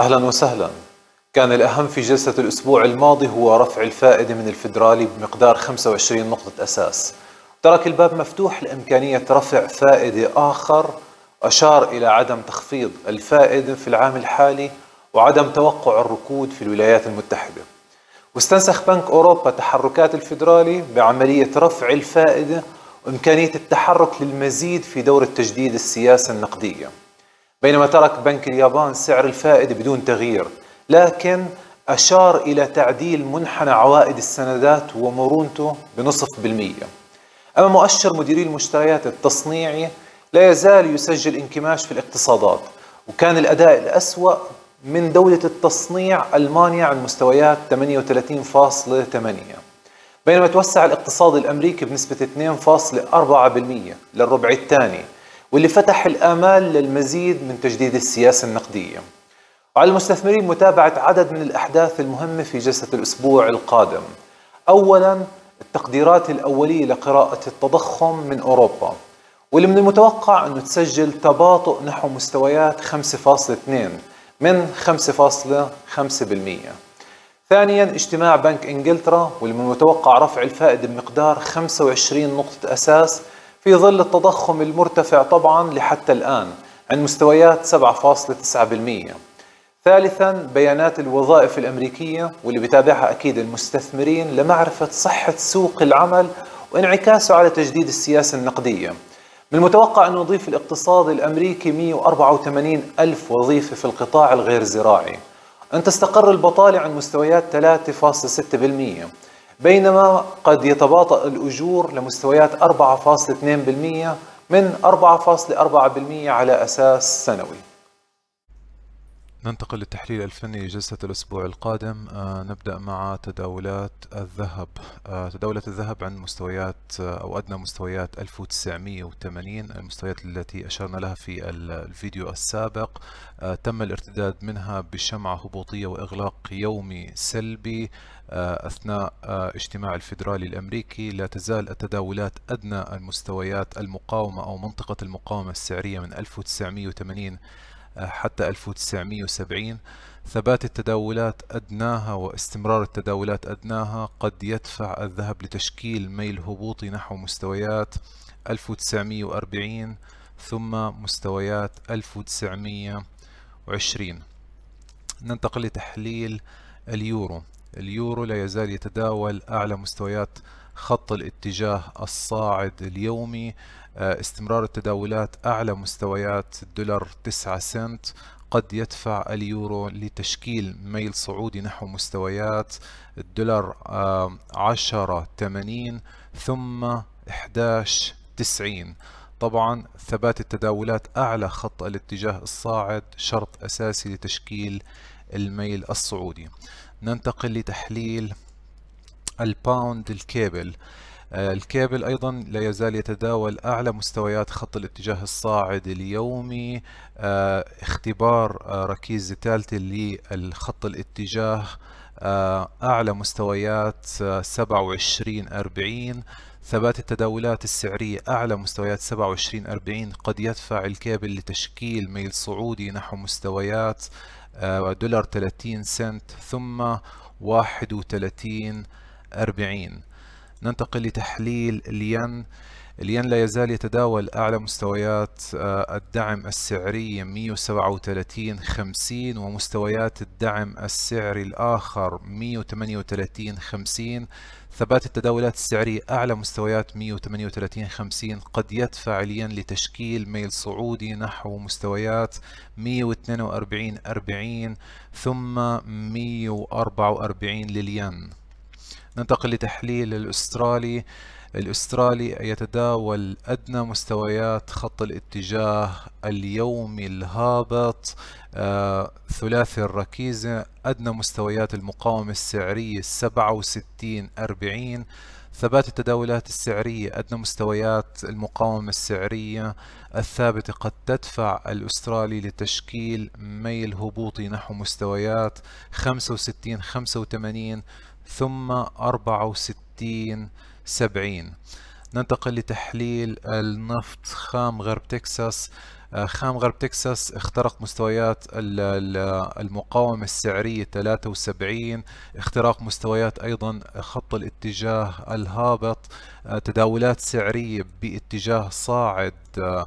أهلا وسهلا كان الأهم في جلسة الأسبوع الماضي هو رفع الفائدة من الفدرالي بمقدار 25 نقطة أساس ترك الباب مفتوح لإمكانية رفع فائدة آخر أشار إلى عدم تخفيض الفائدة في العام الحالي وعدم توقع الركود في الولايات المتحدة واستنسخ بنك أوروبا تحركات الفدرالي بعملية رفع الفائدة وإمكانية التحرك للمزيد في دور التجديد السياسه النقدية بينما ترك بنك اليابان سعر الفائدة بدون تغيير لكن أشار إلى تعديل منحنى عوائد السندات ومرونته بنصف بالمية أما مؤشر مديري المشتريات التصنيعي لا يزال يسجل انكماش في الاقتصادات وكان الأداء الأسوأ من دولة التصنيع ألمانيا عن مستويات 38.8 بينما توسع الاقتصاد الأمريكي بنسبة 2.4% للربع الثاني واللي فتح الآمال للمزيد من تجديد السياسة النقدية وعلى المستثمرين متابعة عدد من الأحداث المهمة في جلسة الأسبوع القادم أولا التقديرات الأولية لقراءة التضخم من أوروبا واللي من المتوقع أنه تسجل تباطؤ نحو مستويات 5.2 من 5.5% ثانيا اجتماع بنك انجلترا واللي من المتوقع رفع الفائده بمقدار 25 نقطه اساس في ظل التضخم المرتفع طبعا لحتى الآن عند مستويات 7.9% ثالثا بيانات الوظائف الأمريكية واللي بتابعها أكيد المستثمرين لمعرفة صحة سوق العمل وانعكاسه على تجديد السياسة النقدية من المتوقع أن يضيف الاقتصاد الأمريكي 184 ألف وظيفة في القطاع الغير زراعي أن تستقر البطالة عند مستويات 3.6% بينما قد يتباطأ الأجور لمستويات 4.2% من 4.4% على أساس سنوي ننتقل للتحليل الفني لجلسة الأسبوع القادم آه نبدأ مع تداولات الذهب آه تداولات الذهب عند مستويات آه أو أدنى مستويات 1980 المستويات التي أشرنا لها في الفيديو السابق آه، تم الارتداد منها بشمعة هبوطية وإغلاق يومي سلبي آه، أثناء آه، اجتماع الفيدرالي الأمريكي لا تزال التداولات أدنى المستويات المقاومة أو منطقة المقاومة السعرية من 1980 حتى 1970 ثبات التداولات أدناها واستمرار التداولات أدناها قد يدفع الذهب لتشكيل ميل هبوطي نحو مستويات 1940 ثم مستويات 1920 ننتقل لتحليل اليورو اليورو لا يزال يتداول أعلى مستويات خط الاتجاه الصاعد اليومي آه، استمرار التداولات أعلى مستويات الدولار 9 سنت قد يدفع اليورو لتشكيل ميل صعودي نحو مستويات الدولار 10 آه، 80 ثم 11 90 طبعا ثبات التداولات أعلى خط الاتجاه الصاعد شرط أساسي لتشكيل الميل الصعودي ننتقل لتحليل الباوند الكابل آه، الكابل أيضا لا يزال يتداول أعلى مستويات خط الاتجاه الصاعد اليومي آه، اختبار آه، ركيزة ثالثة للخط الاتجاه أعلى مستويات 27 40 ثبات التداولات السعرية أعلى مستويات 27 40 قد يدفع الكابل لتشكيل ميل صعودي نحو مستويات آه، دولار 30 سنت ثم 31 40 ننتقل لتحليل الين الين لا يزال يتداول أعلى مستويات آه، الدعم السعري 137 50 ومستويات الدعم السعري الآخر 138 50 ثبات التداولات السعرية أعلى مستويات 138 50 قد يدفع الين لتشكيل ميل صعودي نحو مستويات 142 40 ثم 144 للين ننتقل لتحليل الأسترالي الأسترالي يتداول أدنى مستويات خط الاتجاه اليومي الهابط آه، ثلاثي الركيزة أدنى مستويات المقاومة السعرية 67 40 ثبات التداولات السعرية أدنى مستويات المقاومة السعرية الثابتة قد تدفع الأسترالي لتشكيل ميل هبوطي نحو مستويات 65 85 ثم 64 70 ننتقل لتحليل النفط خام غرب تكساس آه، خام غرب تكساس اخترق مستويات المقاومة السعرية 73 اختراق مستويات أيضا خط الاتجاه الهابط آه، تداولات سعرية باتجاه صاعد آه،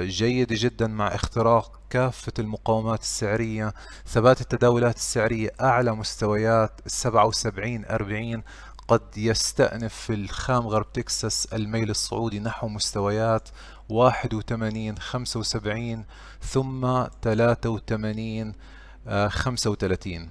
جيدة جدا مع اختراق كافة المقاومات السعرية ثبات التداولات السعرية أعلى مستويات 77 40 قد يستأنف الخام غرب تكساس الميل الصعودي نحو مستويات 81 75 ثم 83 35 آه،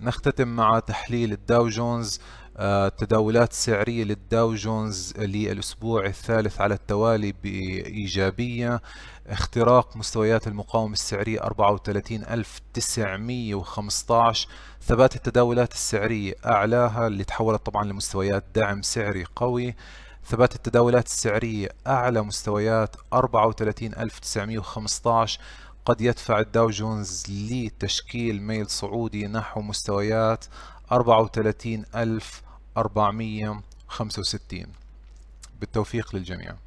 نختتم مع تحليل الداو جونز آه، تداولات سعرية للداو جونز للأسبوع الثالث على التوالي بإيجابية اختراق مستويات المقاومة السعرية 34915 ثبات التداولات السعرية أعلاها اللي تحولت طبعا لمستويات دعم سعري قوي ثبات التداولات السعرية أعلى مستويات 34915 قد يدفع الداو جونز لتشكيل ميل صعودي نحو مستويات 34465 بالتوفيق للجميع